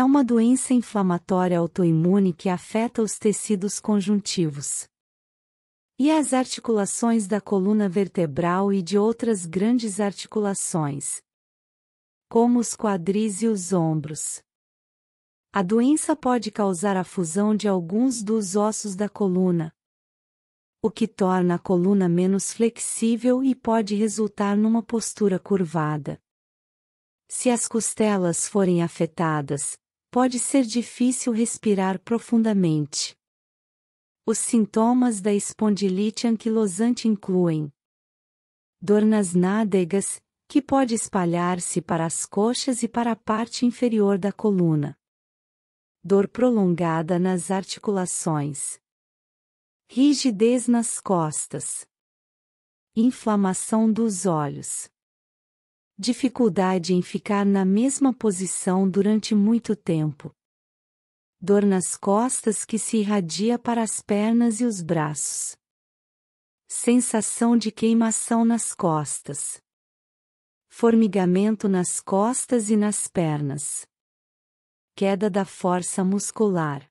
É uma doença inflamatória autoimune que afeta os tecidos conjuntivos e as articulações da coluna vertebral e de outras grandes articulações, como os quadris e os ombros. A doença pode causar a fusão de alguns dos ossos da coluna, o que torna a coluna menos flexível e pode resultar numa postura curvada. Se as costelas forem afetadas, pode ser difícil respirar profundamente. Os sintomas da espondilite anquilosante incluem dor nas nádegas, que pode espalhar-se para as coxas e para a parte inferior da coluna, dor prolongada nas articulações, rigidez nas costas, inflamação dos olhos dificuldade em ficar na mesma posição durante muito tempo. Dor nas costas que se irradia para as pernas e os braços. Sensação de queimação nas costas. Formigamento nas costas e nas pernas. Queda da força muscular.